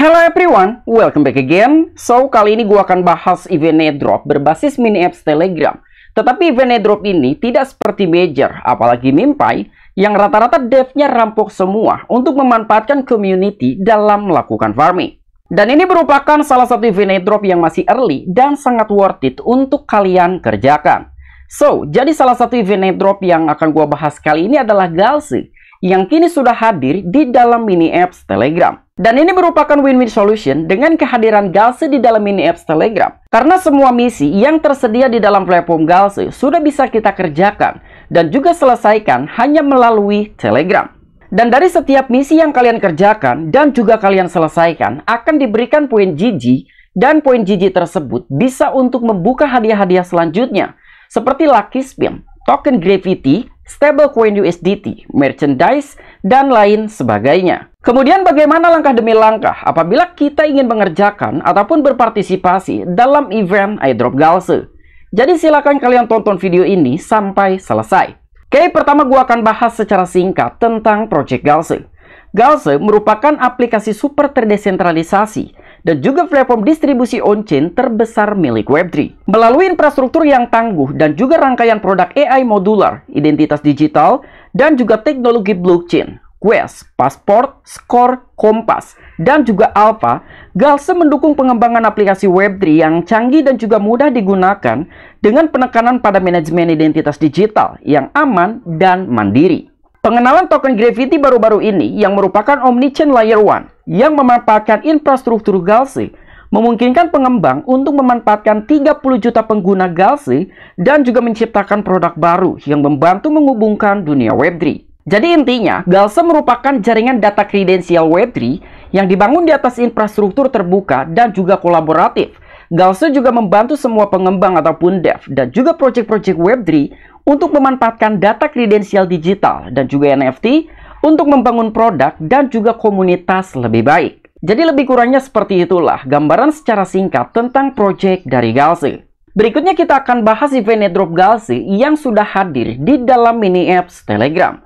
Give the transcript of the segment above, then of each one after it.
Hello everyone, welcome back again. So, kali ini gua akan bahas event airdrop berbasis mini apps Telegram. Tetapi event airdrop ini tidak seperti major, apalagi mimpi, yang rata-rata devnya rampok semua untuk memanfaatkan community dalam melakukan farming. Dan ini merupakan salah satu event airdrop yang masih early dan sangat worth it untuk kalian kerjakan. So, jadi salah satu event airdrop yang akan gua bahas kali ini adalah Galsi yang kini sudah hadir di dalam mini apps Telegram. Dan ini merupakan win-win solution dengan kehadiran Galse di dalam mini apps Telegram. Karena semua misi yang tersedia di dalam platform Galse sudah bisa kita kerjakan dan juga selesaikan hanya melalui Telegram. Dan dari setiap misi yang kalian kerjakan dan juga kalian selesaikan akan diberikan poin GG dan poin GG tersebut bisa untuk membuka hadiah-hadiah selanjutnya seperti Lucky Spin, Token Gravity, stablecoin USDT, merchandise, dan lain sebagainya. Kemudian bagaimana langkah demi langkah apabila kita ingin mengerjakan ataupun berpartisipasi dalam event airdrop Galse? Jadi silakan kalian tonton video ini sampai selesai. Oke, pertama gua akan bahas secara singkat tentang Project Galse. Galse merupakan aplikasi super terdesentralisasi dan juga platform distribusi on-chain terbesar milik Web3. Melalui infrastruktur yang tangguh dan juga rangkaian produk AI modular, identitas digital, dan juga teknologi blockchain, Quest, Passport, Score, Kompas, dan juga Alpha, Galse mendukung pengembangan aplikasi Web3 yang canggih dan juga mudah digunakan dengan penekanan pada manajemen identitas digital yang aman dan mandiri. Pengenalan token Gravity baru-baru ini yang merupakan Omnichain Layer 1 yang memanfaatkan infrastruktur Galaxy memungkinkan pengembang untuk memanfaatkan 30 juta pengguna Galaxy dan juga menciptakan produk baru yang membantu menghubungkan dunia Web3. Jadi intinya, Galsa merupakan jaringan data kredensial Web3 yang dibangun di atas infrastruktur terbuka dan juga kolaboratif. Galsa juga membantu semua pengembang ataupun dev dan juga proyek-proyek Web3 untuk memanfaatkan data kredensial digital dan juga NFT untuk membangun produk dan juga komunitas lebih baik. Jadi lebih kurangnya seperti itulah gambaran secara singkat tentang project dari Galsi. Berikutnya kita akan bahas event airdrop Galsi yang sudah hadir di dalam mini apps Telegram.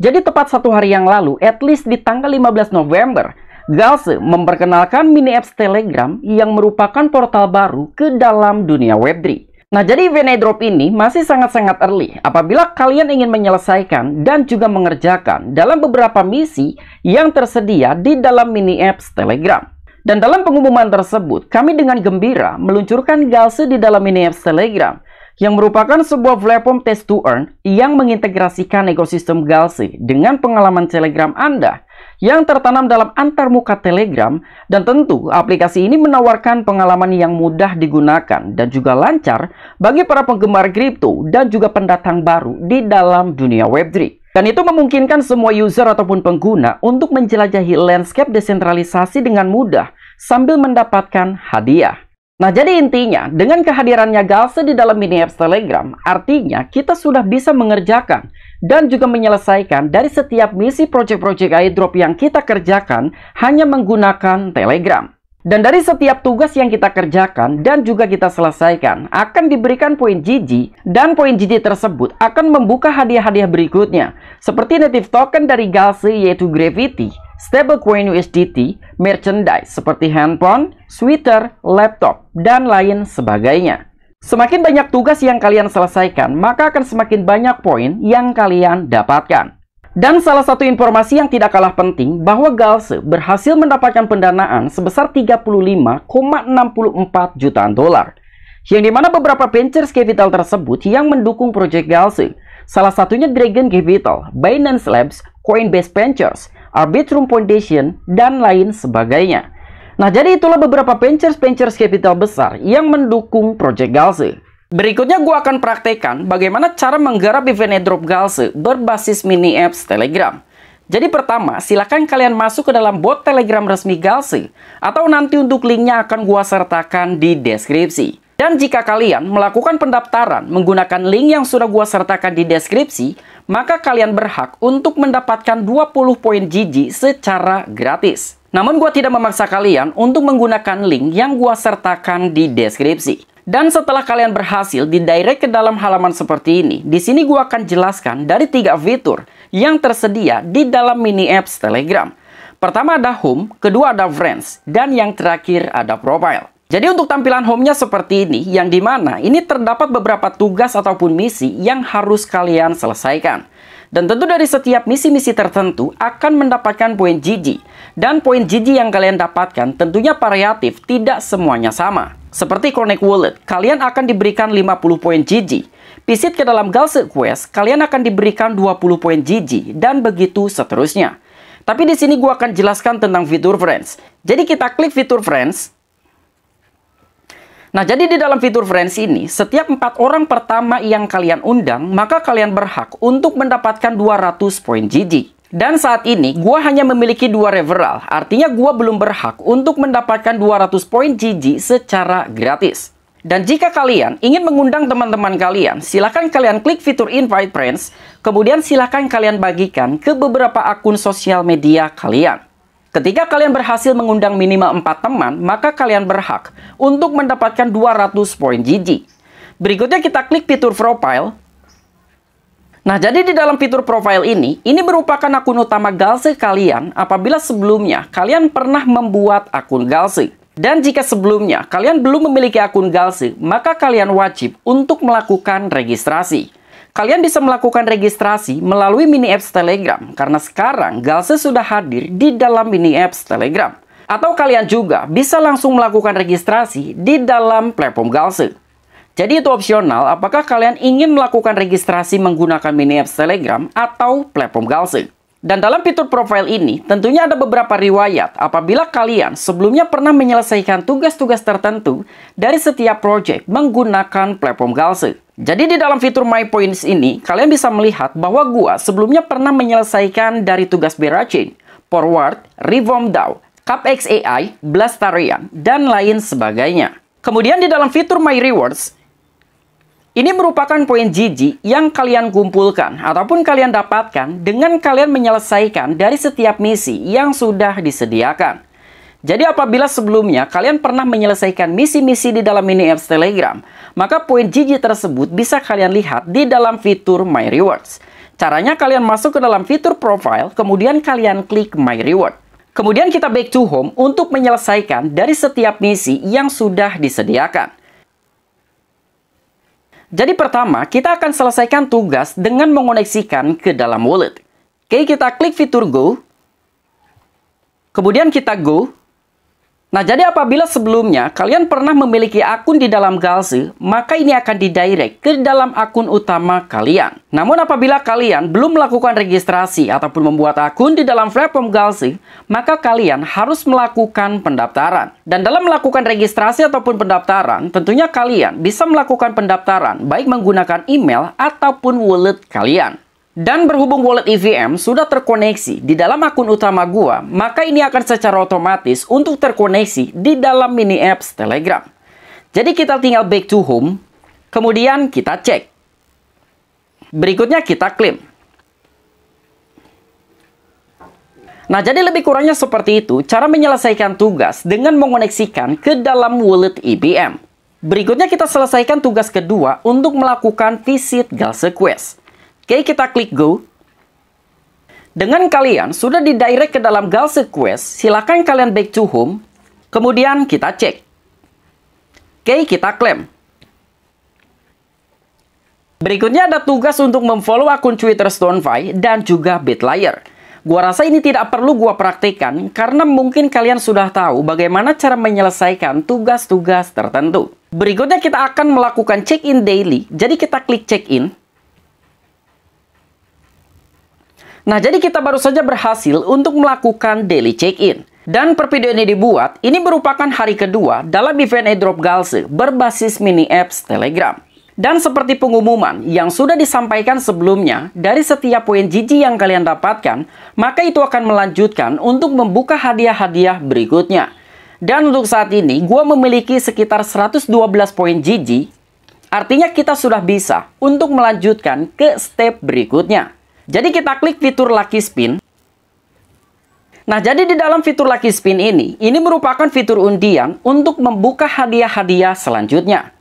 Jadi tepat satu hari yang lalu, at least di tanggal 15 November, Galse memperkenalkan mini apps Telegram yang merupakan portal baru ke dalam dunia Web3. Nah, jadi Drop ini masih sangat-sangat early apabila kalian ingin menyelesaikan dan juga mengerjakan dalam beberapa misi yang tersedia di dalam mini apps Telegram. Dan dalam pengumuman tersebut, kami dengan gembira meluncurkan Galse di dalam mini apps Telegram yang merupakan sebuah platform test to earn yang mengintegrasikan ekosistem Galse dengan pengalaman Telegram Anda yang tertanam dalam antarmuka Telegram dan tentu aplikasi ini menawarkan pengalaman yang mudah digunakan dan juga lancar bagi para penggemar kripto dan juga pendatang baru di dalam dunia Web3. Dan itu memungkinkan semua user ataupun pengguna untuk menjelajahi landscape desentralisasi dengan mudah sambil mendapatkan hadiah. Nah, jadi intinya, dengan kehadirannya Galse di dalam mini apps Telegram, artinya kita sudah bisa mengerjakan dan juga menyelesaikan dari setiap misi project-project airdrop yang kita kerjakan hanya menggunakan Telegram. Dan dari setiap tugas yang kita kerjakan dan juga kita selesaikan akan diberikan poin GG dan poin GG tersebut akan membuka hadiah-hadiah berikutnya seperti native token dari Galaxy yaitu Gravity, stablecoin USDT, merchandise seperti handphone, sweater, laptop, dan lain sebagainya. Semakin banyak tugas yang kalian selesaikan, maka akan semakin banyak poin yang kalian dapatkan. Dan salah satu informasi yang tidak kalah penting bahwa Galse berhasil mendapatkan pendanaan sebesar 35,64 jutaan dolar. Yang dimana beberapa ventures capital tersebut yang mendukung proyek Galse. Salah satunya Dragon Capital, Binance Labs, Coinbase Ventures, Arbitrum Foundation, dan lain sebagainya. Nah jadi itulah beberapa ventures-ventures capital besar yang mendukung Project Galse. Berikutnya gue akan praktekkan bagaimana cara menggarap event airdrop Galse berbasis mini apps Telegram. Jadi pertama, silakan kalian masuk ke dalam bot Telegram resmi Galse atau nanti untuk linknya akan gue sertakan di deskripsi. Dan jika kalian melakukan pendaftaran menggunakan link yang sudah gua sertakan di deskripsi, maka kalian berhak untuk mendapatkan 20 poin GG secara gratis. Namun gue tidak memaksa kalian untuk menggunakan link yang gue sertakan di deskripsi. Dan setelah kalian berhasil di direct ke dalam halaman seperti ini, di sini gue akan jelaskan dari tiga fitur yang tersedia di dalam mini apps Telegram. Pertama ada Home, kedua ada Friends, dan yang terakhir ada Profile. Jadi untuk tampilan home-nya seperti ini, yang dimana ini terdapat beberapa tugas ataupun misi yang harus kalian selesaikan. Dan tentu dari setiap misi-misi tertentu akan mendapatkan poin GG. Dan poin GG yang kalian dapatkan tentunya variatif, tidak semuanya sama. Seperti Connect Wallet, kalian akan diberikan 50 poin GG. Visit ke dalam Galset Quest, kalian akan diberikan 20 poin GG, dan begitu seterusnya. Tapi di sini gua akan jelaskan tentang fitur Friends. Jadi kita klik fitur Friends, Nah, jadi di dalam fitur friends ini, setiap empat orang pertama yang kalian undang, maka kalian berhak untuk mendapatkan 200 poin GG. Dan saat ini, gue hanya memiliki dua referral, artinya gue belum berhak untuk mendapatkan 200 poin GG secara gratis. Dan jika kalian ingin mengundang teman-teman kalian, silahkan kalian klik fitur invite friends, kemudian silahkan kalian bagikan ke beberapa akun sosial media kalian. Ketika kalian berhasil mengundang minimal 4 teman, maka kalian berhak untuk mendapatkan 200 poin GG. Berikutnya kita klik fitur profile. Nah, jadi di dalam fitur profile ini, ini merupakan akun utama Galse kalian apabila sebelumnya kalian pernah membuat akun Galse. Dan jika sebelumnya kalian belum memiliki akun Galse, maka kalian wajib untuk melakukan registrasi. Kalian bisa melakukan registrasi melalui mini apps Telegram karena sekarang Galse sudah hadir di dalam mini apps Telegram. Atau kalian juga bisa langsung melakukan registrasi di dalam platform Galse. Jadi itu opsional apakah kalian ingin melakukan registrasi menggunakan mini apps Telegram atau platform Galse. Dan dalam fitur profile ini, tentunya ada beberapa riwayat apabila kalian sebelumnya pernah menyelesaikan tugas-tugas tertentu dari setiap project menggunakan platform Galse. Jadi di dalam fitur My Points ini, kalian bisa melihat bahwa gua sebelumnya pernah menyelesaikan dari tugas Beracin, Forward, Reform DAO, Cup AI, Blastarian, dan lain sebagainya. Kemudian di dalam fitur My Rewards, ini merupakan poin GG yang kalian kumpulkan ataupun kalian dapatkan dengan kalian menyelesaikan dari setiap misi yang sudah disediakan. Jadi apabila sebelumnya kalian pernah menyelesaikan misi-misi di dalam mini apps Telegram, maka poin GG tersebut bisa kalian lihat di dalam fitur My Rewards. Caranya kalian masuk ke dalam fitur profile, kemudian kalian klik My Reward. Kemudian kita back to home untuk menyelesaikan dari setiap misi yang sudah disediakan. Jadi pertama, kita akan selesaikan tugas dengan mengoneksikan ke dalam wallet. Oke, kita klik fitur go. Kemudian kita go, Nah, jadi apabila sebelumnya kalian pernah memiliki akun di dalam Galsi, maka ini akan didirect ke dalam akun utama kalian. Namun apabila kalian belum melakukan registrasi ataupun membuat akun di dalam platform Galsi, maka kalian harus melakukan pendaftaran. Dan dalam melakukan registrasi ataupun pendaftaran, tentunya kalian bisa melakukan pendaftaran baik menggunakan email ataupun wallet kalian. Dan berhubung wallet EVM sudah terkoneksi di dalam akun utama gua, maka ini akan secara otomatis untuk terkoneksi di dalam mini apps Telegram. Jadi kita tinggal back to home, kemudian kita cek. Berikutnya kita klaim. Nah, jadi lebih kurangnya seperti itu cara menyelesaikan tugas dengan mengoneksikan ke dalam wallet EVM. Berikutnya kita selesaikan tugas kedua untuk melakukan visit Galse Quest. Oke, kita klik go. Dengan kalian sudah di direct ke dalam gal Quest, silakan kalian back to home. Kemudian kita cek. Oke, kita klaim. Berikutnya ada tugas untuk memfollow akun Twitter Stonefy dan juga Bitlayer. Gua rasa ini tidak perlu gua praktekkan karena mungkin kalian sudah tahu bagaimana cara menyelesaikan tugas-tugas tertentu. Berikutnya kita akan melakukan check-in daily. Jadi kita klik check-in. Nah, jadi kita baru saja berhasil untuk melakukan daily check-in. Dan per video ini dibuat, ini merupakan hari kedua dalam event airdrop Galse berbasis mini apps Telegram. Dan seperti pengumuman yang sudah disampaikan sebelumnya, dari setiap poin GG yang kalian dapatkan, maka itu akan melanjutkan untuk membuka hadiah-hadiah berikutnya. Dan untuk saat ini, gue memiliki sekitar 112 poin GG, artinya kita sudah bisa untuk melanjutkan ke step berikutnya. Jadi kita klik fitur Lucky Spin. Nah, jadi di dalam fitur Lucky Spin ini, ini merupakan fitur undian untuk membuka hadiah-hadiah selanjutnya.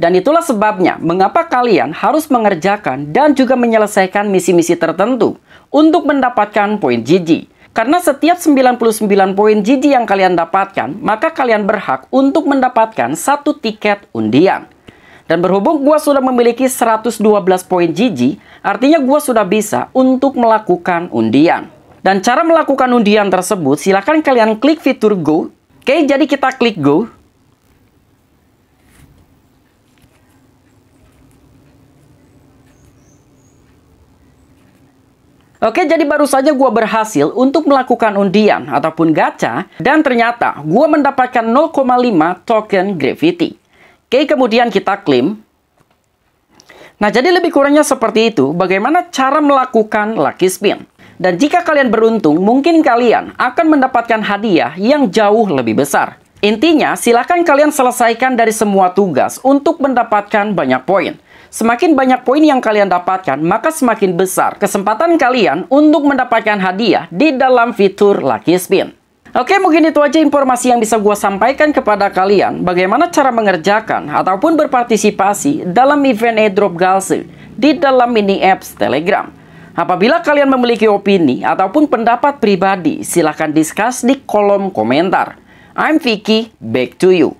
Dan itulah sebabnya mengapa kalian harus mengerjakan dan juga menyelesaikan misi-misi tertentu untuk mendapatkan poin GG. Karena setiap 99 poin GG yang kalian dapatkan, maka kalian berhak untuk mendapatkan satu tiket undian. Dan berhubung gue sudah memiliki 112 poin GG, artinya gue sudah bisa untuk melakukan undian. Dan cara melakukan undian tersebut, silahkan kalian klik fitur Go. Oke, jadi kita klik Go. Oke, jadi baru saja gue berhasil untuk melakukan undian ataupun gacha, dan ternyata gue mendapatkan 0,5 token Gravity. Oke, kemudian kita klaim. Nah, jadi lebih kurangnya seperti itu, bagaimana cara melakukan lucky spin. Dan jika kalian beruntung, mungkin kalian akan mendapatkan hadiah yang jauh lebih besar. Intinya, silakan kalian selesaikan dari semua tugas untuk mendapatkan banyak poin. Semakin banyak poin yang kalian dapatkan, maka semakin besar kesempatan kalian untuk mendapatkan hadiah di dalam fitur Lucky Spin. Oke, mungkin itu aja informasi yang bisa gue sampaikan kepada kalian bagaimana cara mengerjakan ataupun berpartisipasi dalam event airdrop Galse di dalam mini apps Telegram. Apabila kalian memiliki opini ataupun pendapat pribadi, silahkan discuss di kolom komentar. I'm Vicky, back to you.